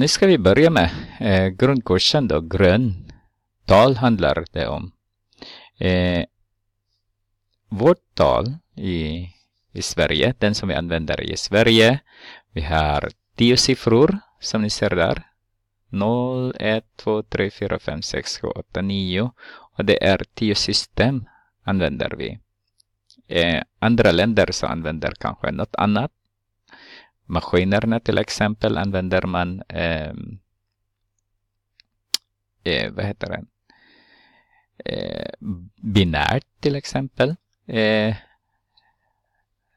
Nu ska vi börja med eh, grundkursen då, grön. Tal handlar det om. Eh, vårt tal i, i Sverige, den som vi använder i Sverige. Vi har tio siffror som ni ser där. 0, 1, 2, 3, 4, 5, 6, 7, 8, 9. Och det är tio system använder vi. Eh, andra länder så använder kanske något annat maskinerna till exempel använder man eh, eh, vad heter det? Eh, binärt till exempel. Eh,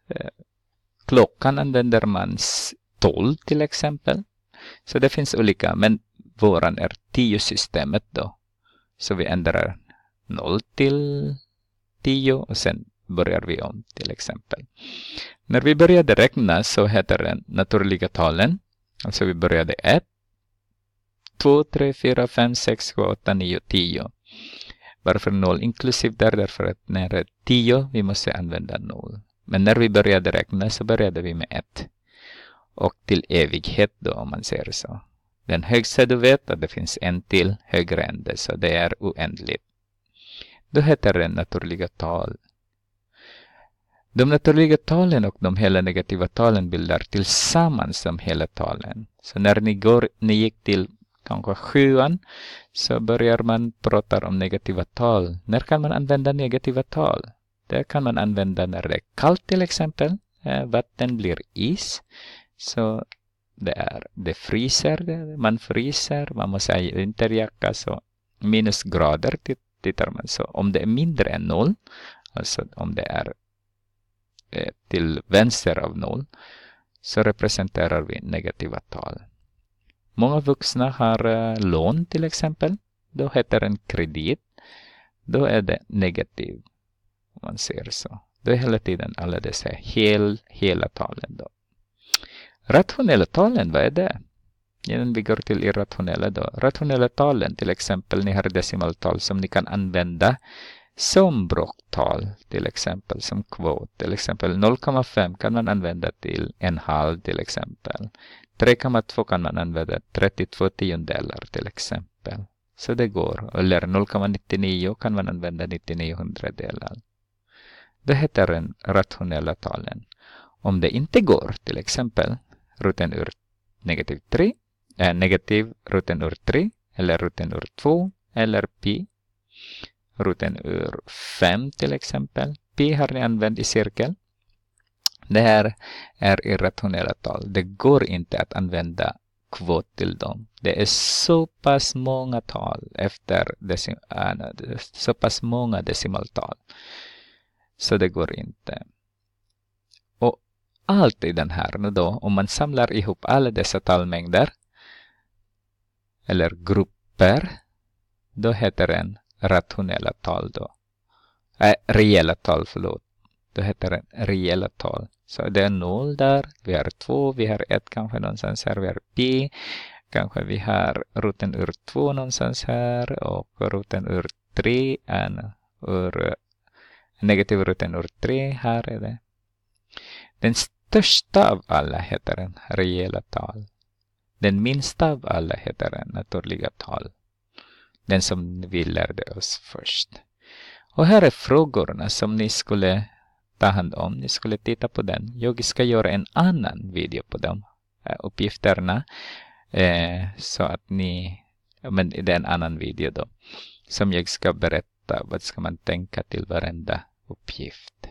eh klockan använder man 12 till exempel. Så det finns olika, men våran är 10-systemet då. Så vi ändrar 0 till 10 och sen börjar vi om till exempel. När vi började räkna så heter det naturliga talen. Alltså vi började 1, 2, 3, 4, 5, 6, 7, 8, 9, 10. Varför 0 inklusive där? Därför att när det är 10 vi måste använda 0. Men när vi började räkna så började vi med 1. Och till evighet då om man säger så. Den högsta du vet att det finns en till högre ände så det är oändligt. Då heter det naturliga tal. De naturliga talen och de hela negativa talen bildar tillsammans de hela talen. Så när ni, går, ni gick till kanske sjuan så börjar man prata om negativa tal. När kan man använda negativa tal? Det kan man använda när det är kallt till exempel. Eh, vatten blir is. Så det, är, det fryser, man fryser, man måste ha vinterjacka. Så minusgrader tittar man. Så om det är mindre än noll, alltså om det är Eh, till vänster av noll så representerar vi negativa tal. Många vuxna har eh, lån till exempel. Då heter en kredit. Då är det negativ. Om man ser så. Då är hela tiden alla dessa hel, hela talen. Då. Rationella talen, vad är det? Innan vi går till irrationella då. Rationella talen, till exempel ni har decimaltal som ni kan använda som sömnbrocktal till exempel som kvot. Till exempel 0,5 kan man använda till en halv till exempel. 3,2 kan man använda 32 tiondelar till exempel. Så det går. Eller 0,99 kan man använda 99 hundradelar. Det heter den rationella talen. Om det inte går, till exempel ruten ur negativ 3, äh, eh, negativ ruten ur 3 eller ruten ur 2 eller pi ruten ur 5 till exempel. Pi har ni använt i cirkel. Det här är irrationella tal. Det går inte att använda kvot till dem. Det är så pass många tal efter decim ah, så pass många decimaltal. Så det går inte. Och allt i den här nu då, om man samlar ihop alla dessa talmängder eller grupper, då heter den rationella tal då. Äh, reella tal, förlåt. Då heter det reella tal. Så det är noll där, vi har två, vi har ett kanske någonstans här, vi har pi. Kanske vi har roten ur två någonstans här och roten ur tre, en ur negativ roten ur tre, här är det. Den största av alla heter den reella tal. Den minsta av alla heter den naturliga tal. Den som vi lärde oss först. Och här är frågorna som ni skulle ta hand om. Ni skulle titta på den. Jag ska göra en annan video på de eh, uppgifterna. Eh, så att ni... Men det är en annan video då. Som jag ska berätta. Vad ska man tänka till varenda uppgift?